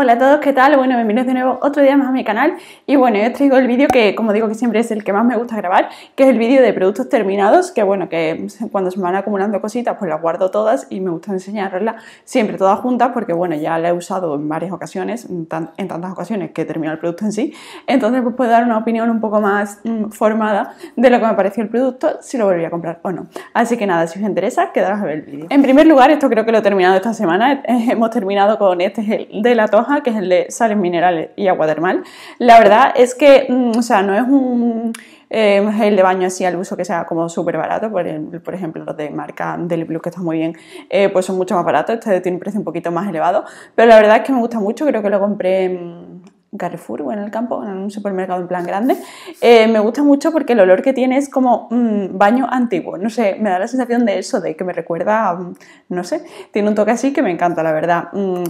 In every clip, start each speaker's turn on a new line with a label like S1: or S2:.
S1: Hola a todos, ¿qué tal? Bueno, bienvenidos de nuevo otro día más a mi canal y bueno, hoy os traigo el vídeo que como digo que siempre es el que más me gusta grabar, que es el vídeo de productos terminados, que bueno, que cuando se me van acumulando cositas pues las guardo todas y me gusta enseñarlas siempre todas juntas porque bueno, ya la he usado en varias ocasiones, en, tantas ocasiones que he terminado el producto en sí, entonces pues puedo dar una opinión un poco más mm, formada de lo que me pareció el producto, si lo volví a comprar o no. Así que nada, si os interesa, quedaros a ver el vídeo. En primer lugar, esto creo que lo he terminado esta semana, hemos terminado con este gel de la toja que es el de sales minerales y agua termal, la verdad es que, mm, o sea, no es un gel eh, de baño así al uso que sea como súper barato, por, ejemplo los de marca del Blue que están muy bien, eh, pues son mucho más baratos, este tiene un precio un poquito más elevado, pero la verdad es que me gusta mucho, creo que lo compré... Mm, Carrefour o en el campo, en un supermercado en plan grande, eh, me gusta mucho porque el olor que tiene es como un mm, baño antiguo, no sé, me da la sensación de eso, de que me recuerda, mm, no sé, tiene un toque así que me encanta, la verdad. Mm,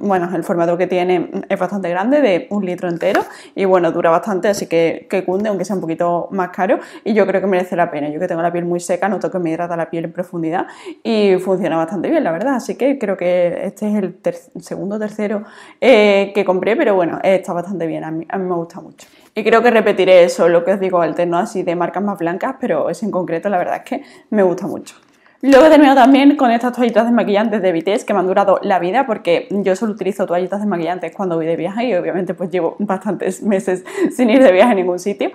S1: bueno, el formato que tiene es bastante grande, de un litro entero, y bueno, dura bastante, así que, cunde, aunque sea un poquito más caro, y yo creo que merece la pena. Yo que tengo la piel muy seca, noto que me hidrata la piel en profundidad y funciona bastante bien, la verdad, así que creo que este es el segundo tercero eh, que compré, pero bueno, eh, está bastante bien, a mí, a mí, me gusta mucho. Y creo que repetiré eso, lo que os digo, alterno así de marcas más blancas, pero es en concreto la verdad es que me gusta mucho. Luego he terminado también con estas toallitas desmaquillantes de Vitesse que me han durado la vida porque yo solo utilizo toallitas de desmaquillantes cuando voy de viaje y obviamente pues llevo bastantes meses sin ir de viaje a ningún sitio.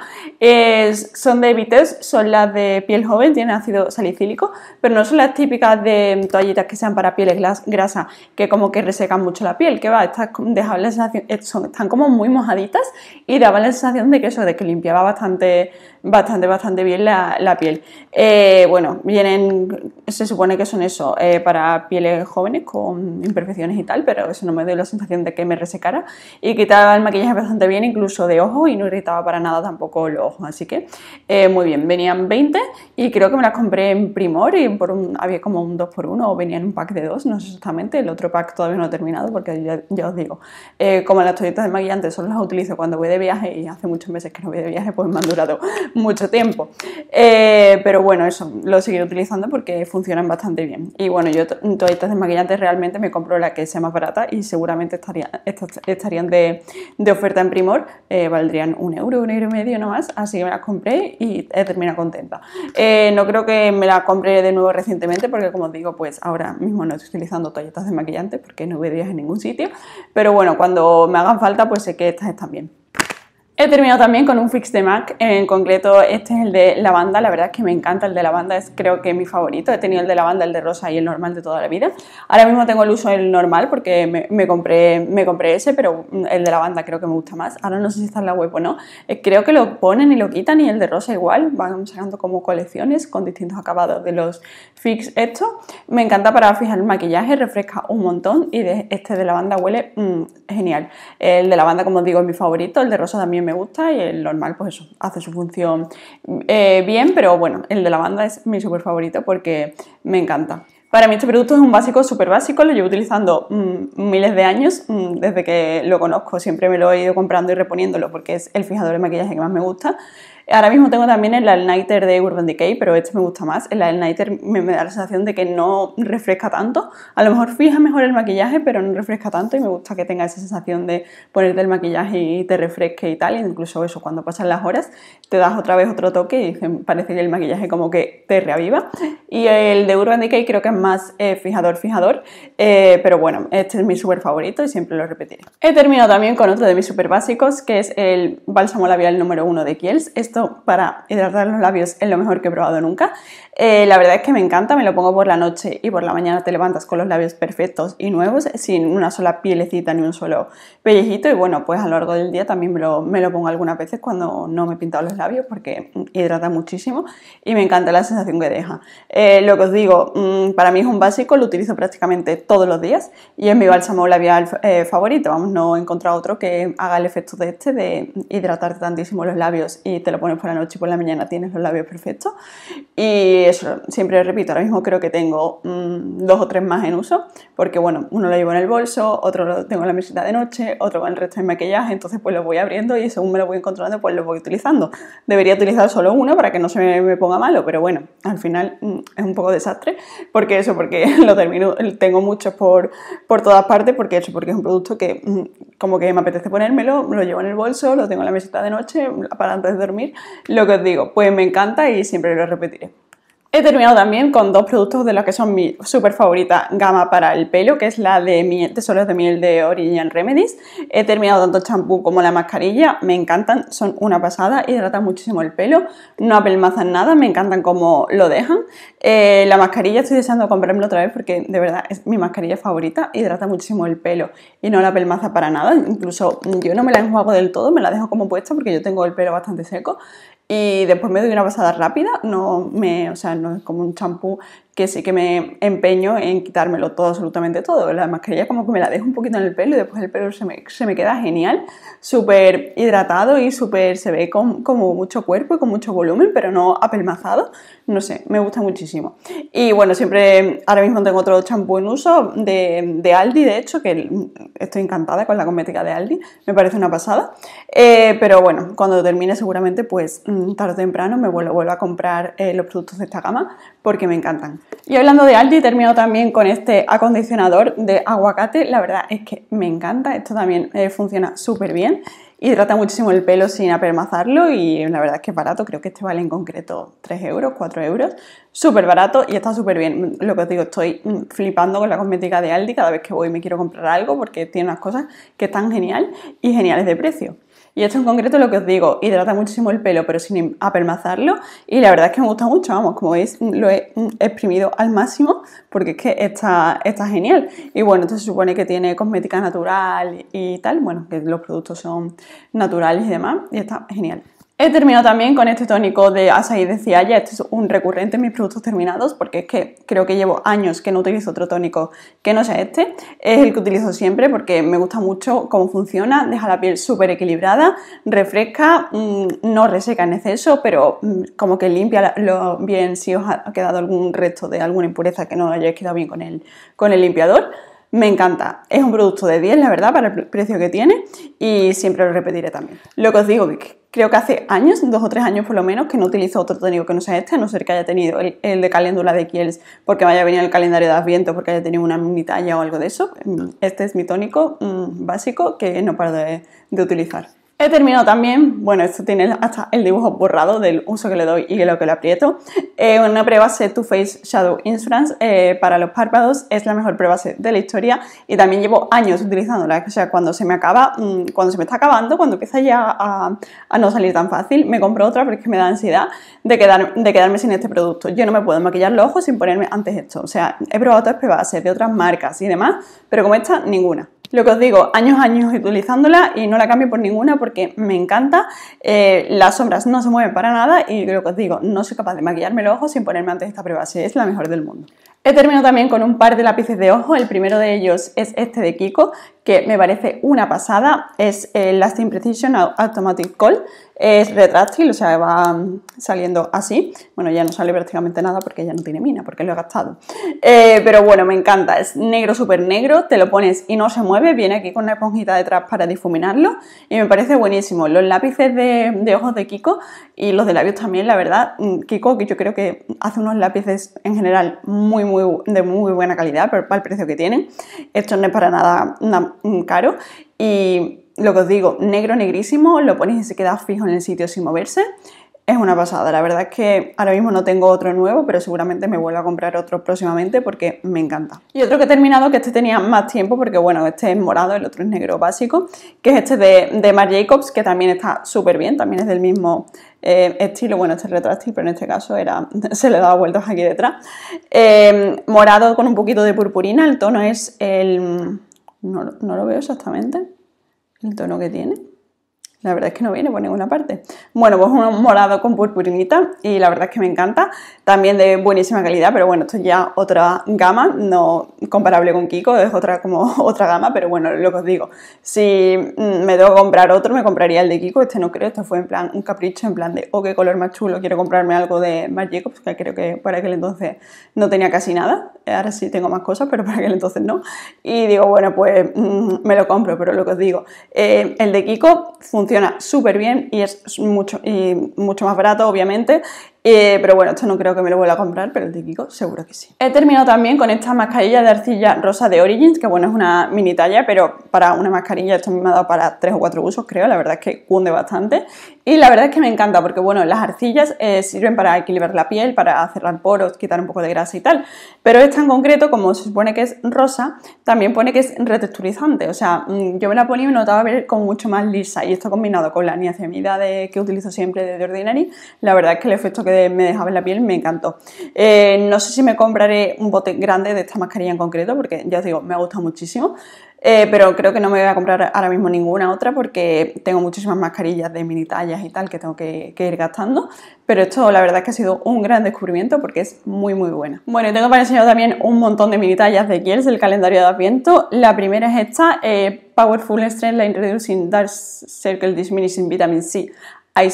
S1: son de Vitesse, son las de piel joven, tienen ácido salicílico, pero no son las típicas de toallitas que sean para pieles grasas que como que resecan mucho la piel, que va, estas dejaban la sensación, eh, están como muy mojaditas y daban la sensación de que eso, de que limpiaba bastante bastante, bastante bien la, piel. Eh, bueno, vienen, se supone que son eso, eh, para pieles jóvenes con imperfecciones y tal, pero eso no me dio la sensación de que me resecara. Y quitaba el maquillaje bastante bien, incluso de ojos, y no irritaba para nada tampoco los ojos. Así que, eh, muy bien, venían 20 y creo que me las compré en Primor y por había como un 2x1 o venían un pack de dos no sé exactamente. El otro pack todavía no he terminado porque ya, ya os digo, como las toallitas de maquillante solo las utilizo cuando voy de viaje y hace muchos meses que no voy de viaje, pues me han durado mucho tiempo. Eh, pero bueno, eso lo seguiré utilizando porque funcionan bastante bien. Y bueno, yo toallitas maquillantes realmente me compro la que sea más barata y seguramente estarían de, oferta en primor. Eh, valdrían un euro, un euro y medio nomás. Así que me las compré y he terminado contenta. Eh, no creo que me la compré de nuevo recientemente porque como os digo, pues ahora mismo no estoy utilizando toallitas maquillantes porque no días en ningún sitio. Pero bueno, cuando me hagan falta, pues sé que estas están bien. He terminado también con un fix de MAC, en concreto este es el de lavanda, la verdad es que me encanta el de lavanda, es creo que mi favorito, he tenido el de lavanda, el de rosa y el normal de toda la vida. Ahora mismo tengo el uso del normal porque me, compré, me compré ese, pero el de lavanda creo que me gusta más. Ahora no sé si está en la web o no, eh, creo que lo ponen y lo quitan y el de rosa igual, van sacando como colecciones con distintos acabados de los fix estos. Me encanta para fijar el maquillaje, refresca un montón y este de lavanda huele mm, genial. El de lavanda como os digo es mi favorito, el de rosa también me me gusta y el normal, pues eso, hace su función eh, bien, pero bueno, el de lavanda es mi super favorito porque me encanta. Para mí este producto es un básico súper básico, lo llevo utilizando mm, miles de años, mm, desde que lo conozco siempre me lo he ido comprando y reponiéndolo porque es el fijador de maquillaje que más me gusta. Ahora mismo tengo también el All-Nighter de Urban Decay, pero este me gusta más. El All-Nighter me, da la sensación de que no refresca tanto. A lo mejor fija mejor el maquillaje, pero no refresca tanto y me gusta que tenga esa sensación de ponerte el maquillaje y te refresque y tal. incluso eso, cuando pasan las horas, te das otra vez otro toque y parece que el maquillaje como que te reaviva. Y el de Urban Decay creo que es más eh, fijador, fijador. Eh, pero bueno, este es mi súper favorito y siempre lo repetiré. He terminado también con otro de mis súper básicos, que es el bálsamo labial número 1 de Kiehl's. Esto para hidratar los labios es lo mejor que he probado nunca. Eh, la verdad es que me encanta, me lo pongo por la noche y por la mañana te levantas con los labios perfectos y nuevos, sin una sola pielecita ni un solo pellejito. Y bueno, pues a lo largo del día también me lo, me lo pongo algunas veces cuando no me he pintado los labios porque mm, hidrata muchísimo y me encanta la sensación que deja. Eh, lo que os digo, mm, para mí es un básico, lo utilizo prácticamente todos los días y es mi bálsamo labial eh, favorito. Vamos, no he encontrado otro que haga el efecto de este de hidratarte tantísimo los labios y te lo pongo por la noche y por la mañana tienes los labios perfectos. Y eso, siempre repito, ahora mismo creo que tengo mm, dos o tres más en uso, porque bueno, uno lo llevo en el bolso, otro lo tengo en la mesita de noche, otro con el resto de maquillaje, entonces pues lo voy abriendo y según me lo voy encontrando, pues lo voy utilizando. Debería utilizar solo uno para que no se me, ponga malo, pero bueno, al final mm, es un poco desastre, porque eso, porque lo termino, tengo muchos por, todas partes, porque eso, porque es un producto que mm, como que me apetece ponérmelo, lo llevo en el bolso, lo tengo en la mesita de noche para antes de dormir, lo que os digo, pues me encanta y siempre lo repetiré. He terminado también con dos productos de los que son mi super favorita gama para el pelo, que es la de tesoros de miel de Original Remedies. He terminado tanto el champú como la mascarilla, me encantan, son una pasada, hidratan muchísimo el pelo, no apelmazan nada, me encantan como lo dejan. Eh, la mascarilla estoy deseando comprarme otra vez porque de verdad es mi mascarilla favorita, hidrata muchísimo el pelo y no la apelmaza para nada, incluso yo no me la enjuago del todo, me la dejo como puesta porque yo tengo el pelo bastante seco y después me doy una pasada rápida, no me, o sea, no es como un champú que sí que me empeño en quitármelo todo, absolutamente todo. La mascarilla como que me la dejo un poquito en el pelo y después el pelo se me, queda genial, súper hidratado y súper se ve con como mucho cuerpo y con mucho volumen, pero no apelmazado. No sé, me gusta muchísimo. Y bueno, siempre, ahora mismo tengo otro champú en uso de, Aldi, de hecho, que estoy encantada con la cosmética de Aldi, me parece una pasada. Eh, pero bueno, cuando termine seguramente, pues mm, tarde o temprano me vuelvo, vuelvo a comprar eh, los productos de esta gama porque me encantan. Y hablando de Aldi, termino también con este acondicionador de aguacate. La verdad es que me encanta, esto también eh, funciona súper bien. Hidrata muchísimo el pelo sin apermazarlo y la verdad es que es barato, creo que este vale en concreto 3 euros, 4 euros. Súper barato y está súper bien. Lo que os digo, estoy mm, flipando con la cosmética de Aldi, cada vez que voy me quiero comprar algo porque tiene unas cosas que están genial y geniales de precio. Y esto en concreto lo que os digo, hidrata muchísimo el pelo, pero sin apelmazarlo. Y la verdad es que me gusta mucho, vamos, como veis, lo he exprimido al máximo porque es que está, está genial. Y bueno, esto se supone que tiene cosmética natural y tal, bueno, que los productos son naturales y demás, y está genial. He terminado también con este tónico de Asahi de Cialla, este es un recurrente en mis productos terminados porque es que creo que llevo años que no utilizo otro tónico que no sea este, es el que utilizo siempre porque me gusta mucho cómo funciona, deja la piel súper equilibrada, refresca, mm, no reseca en exceso, pero mm, como que limpia lo bien si os ha quedado algún resto de alguna impureza que no hayáis quedado bien con el, con el limpiador. Me encanta. Es un producto de 10, la verdad, para el precio que tiene y siempre lo repetiré también. Lo que os digo, creo que hace años, dos o tres años por lo menos, que no utilizo otro tónico que no sea este, a no ser que haya tenido el, de caléndula de Kiehl's porque vaya a venir el calendario de Adviento, porque haya tenido una mini talla o algo de eso. Este es mi tónico mm, básico que no paro de utilizar. He terminado también, bueno, esto tiene hasta el dibujo borrado del uso que le doy y de lo que le aprieto. Eh, una prueba Too Too Face Shadow Insurance eh, para los párpados es la mejor prueba de la historia y también llevo años utilizándola. O sea, cuando se me acaba, mm, cuando se me está acabando, cuando empieza ya a, no salir tan fácil, me compro otra porque me da ansiedad de, de quedarme sin este producto. Yo no me puedo maquillar los ojos sin ponerme antes esto. O sea, he probado otras pruebas de otras marcas y demás, pero como esta, ninguna. Lo que os digo, años, años utilizándola y no la cambio por ninguna porque me encanta. Eh, las sombras no se mueven para nada y lo que os digo, no soy capaz de maquillarme los ojos sin ponerme antes esta prueba. si es la mejor del mundo. He terminado también con un par de lápices de ojo. El primero de ellos es este de Kiko, que me parece una pasada, es el Lasting Precision Automatic Call, es retráctil, o sea, va mm, saliendo así, bueno, ya no sale prácticamente nada porque ya no tiene mina, porque lo he gastado, eh, pero bueno, me encanta, es negro súper negro, te lo pones y no se mueve, viene aquí con una esponjita detrás para difuminarlo y me parece buenísimo, los lápices de, ojos de Kiko y los de labios también, la verdad, mm, Kiko que yo creo que hace unos lápices en general muy, muy, de muy buena calidad, pero para el precio que tienen, esto no es para nada, nada Mm, caro y lo que os digo, negro negrísimo, lo ponéis y se queda fijo en el sitio sin moverse. Es una pasada, la verdad es que ahora mismo no tengo otro nuevo, pero seguramente me vuelvo a comprar otro próximamente porque me encanta. Y otro que he terminado, que este tenía más tiempo porque bueno, este es morado, el otro es negro básico, que es este de, de Marc Jacobs, que también está súper bien, también es del mismo eh, estilo, bueno, este retráctil, pero en este caso era, se le daba vueltas aquí detrás. Eh, morado con un poquito de purpurina, el tono es el no, lo veo exactamente el tono que tiene. La verdad es que no viene por ninguna parte. Bueno, pues un morado con purpurinita y la verdad es que me encanta. También de buenísima calidad, pero bueno, esto es ya otra gama, no comparable con Kiko, es otra como otra gama, pero bueno, lo que os digo. Si mm, me debo comprar otro, me compraría el de Kiko, este no creo, este fue en plan un capricho, en plan de, oh, qué color más chulo, quiero comprarme algo de Marc Jacobs, que creo que para aquel entonces no tenía casi nada. Eh, ahora sí tengo más cosas, pero para aquel entonces no. Y digo, bueno, pues mm, me lo compro, pero lo que os digo, eh, el de Kiko funciona súper bien y es mucho, y mucho más barato, obviamente, eh, pero bueno, esto no creo que me lo vuelva a comprar, pero el típico seguro que sí. He terminado también con esta mascarilla de arcilla rosa de Origins, que bueno, es una mini talla, pero para una mascarilla esto me ha dado para tres o cuatro usos, creo, la verdad es que cunde bastante. Y la verdad es que me encanta, porque bueno, las arcillas eh, sirven para equilibrar la piel, para cerrar poros, quitar un poco de grasa y tal, pero esta en concreto, como se supone que es rosa, también pone que es retexturizante, o sea, mm, yo me la ponía y me notaba ver con mucho más lisa, y esto combinado con la niacinamida que utilizo siempre de The Ordinary, la verdad es que el efecto que me dejaba en la piel me encantó. Eh, no sé si me compraré un bote grande de esta mascarilla en concreto, porque ya os digo, me ha gustado muchísimo. Eh, pero creo que no me voy a comprar ahora mismo ninguna otra porque tengo muchísimas mascarillas de mini tallas y tal que tengo que, ir gastando. Pero esto la verdad que ha sido un gran descubrimiento porque es muy muy buena. Bueno, tengo para enseñar también un montón de mini tallas de Kiehl's del calendario de Adviento. La primera es esta, eh, Powerful Strength Line Reducing Dark Circle Diminishing Vitamin C I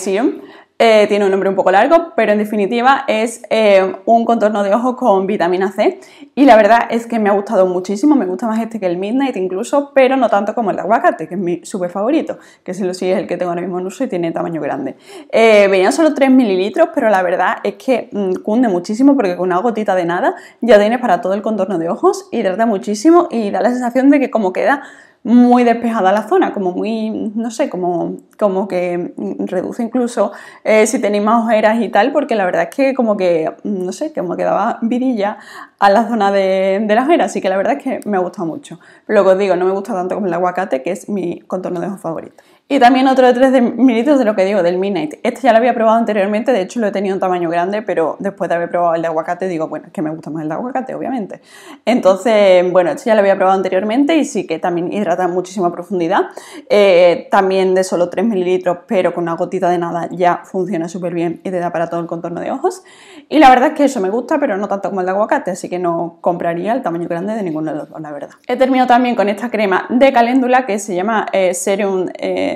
S1: eh, tiene un nombre un poco largo, pero en definitiva es eh, un contorno de ojos con vitamina C. Y la verdad es que me ha gustado muchísimo, me gusta más este que el Midnight incluso, pero no tanto como el de aguacate, que es mi súper favorito, que si lo sigue es el que tengo ahora mismo en uso y tiene tamaño grande. Eh, venían solo 3 mililitros, pero la verdad es que mm, cunde muchísimo porque con una gotita de nada ya tienes para todo el contorno de ojos, y hidrata muchísimo y da la sensación de que como queda muy despejada la zona, como muy, no sé, como, como que reduce incluso eh, si tenéis más ojeras y tal, porque la verdad es que como que, no sé, como que daba vidilla a la zona de, de las ojeras, así que la verdad es que me ha gustado mucho. luego lo os digo, no me gusta tanto como el aguacate, que es mi contorno de ojos favorito. Y también otro de 3 mililitros de lo que digo, del Midnight. Este ya lo había probado anteriormente, de hecho lo he tenido en tamaño grande, pero después de haber probado el de aguacate digo, bueno, es que me gusta más el de aguacate, obviamente. Entonces, bueno, este ya lo había probado anteriormente y sí que también hidrata muchísima profundidad. Eh, también de solo 3 mililitros, pero con una gotita de nada ya funciona súper bien y te da para todo el contorno de ojos. Y la verdad es que eso me gusta, pero no tanto como el de aguacate, así que no compraría el tamaño grande de ninguno de los dos, la verdad. He terminado también con esta crema de caléndula que se llama eh, Serum... Eh,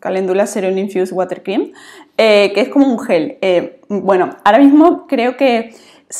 S1: Calendula Serum Infused Water Cream, eh, que es como un gel. Eh, bueno, ahora mismo creo que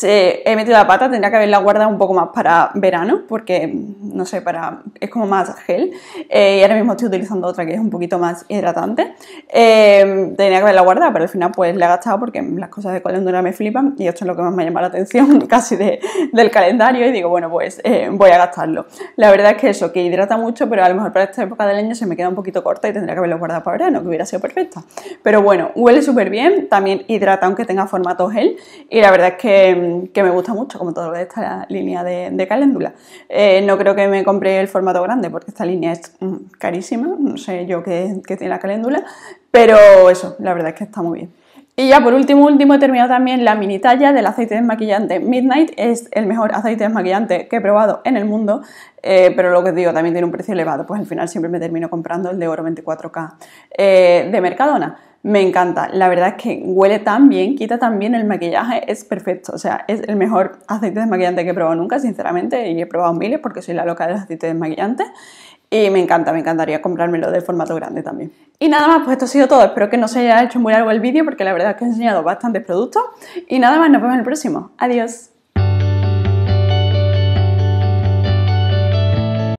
S1: he metido la pata, tendría que haberla guardado un poco más para verano, porque no sé, para, es como más gel. Eh, y ahora mismo estoy utilizando otra que es un poquito más hidratante. Eh, tendría tenía que haberla guardado, pero al final pues la he gastado porque las cosas de colendura me flipan y esto es lo que más me llama la atención casi del calendario. Y digo, bueno, pues eh, voy a gastarlo. La verdad es que eso, que hidrata mucho, pero a lo mejor para esta época del año se me queda un poquito corta y tendría que haberlo guardado para verano, que hubiera sido perfecta. Pero bueno, huele súper bien, también hidrata aunque tenga formato gel. Y la verdad es que que, me gusta mucho, como todo de esta línea de, caléndula. Eh, no creo que me compré el formato grande, porque esta línea es mm, carísima, no sé yo qué, tiene la caléndula, pero eso, la verdad es que está muy bien. Y ya por último, último he terminado también la mini talla del aceite desmaquillante Midnight. Es el mejor aceite desmaquillante que he probado en el mundo, eh, pero lo que os digo, también tiene un precio elevado, pues al final siempre me termino comprando el de Oro 24K eh, de Mercadona. Me encanta, la verdad es que huele tan bien, quita tan bien el maquillaje, es perfecto, o sea, es el mejor aceite desmaquillante que he probado nunca, sinceramente, y he probado miles porque soy la loca de los aceites desmaquillantes. Y me encanta, me encantaría comprármelo de formato grande también. Y nada más, pues esto ha sido todo. Espero que no se haya hecho muy largo el vídeo porque la verdad es que he enseñado bastantes productos. Y nada más, nos vemos en el próximo. Adiós.